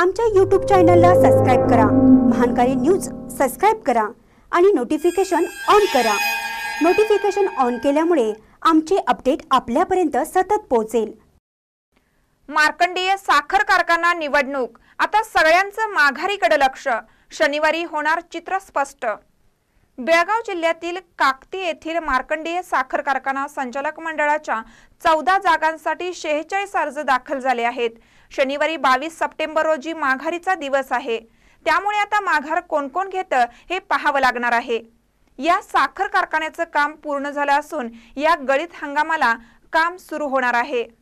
आमच्या यूट्यूब चॅनलला सबस्क्राईब करा महानकारी न्यूज सबस्क्राईब करा आणि नोटिफिकेशन ऑन करा नोटिफिकेशन ऑन केल्यामुळे आमचे अपडेट आपल्यापर्यंत सतत पोहोचेल मार्कंडेय साखर कारखाना निवडणूक आता सगळ्यांचं माघारीकडे लक्ष शनिवारी होणार चित्र स्पष्ट बेळगाव जिल्ह्यातील काकती येथील मार्कंडीय साखर कारखाना संचालक मंडळाच्या चौदा जागांसाठी शेहेचाळीस अर्ज दाखल झाले आहेत शनिवारी बावीस सप्टेंबर रोजी माघारीचा दिवस आहे त्यामुळे आता माघार कोण कोण घेतं हे पाहावं लागणार आहे या साखर कारखान्याचं काम पूर्ण झालं असून या गळीत हंगामाला काम सुरू होणार आहे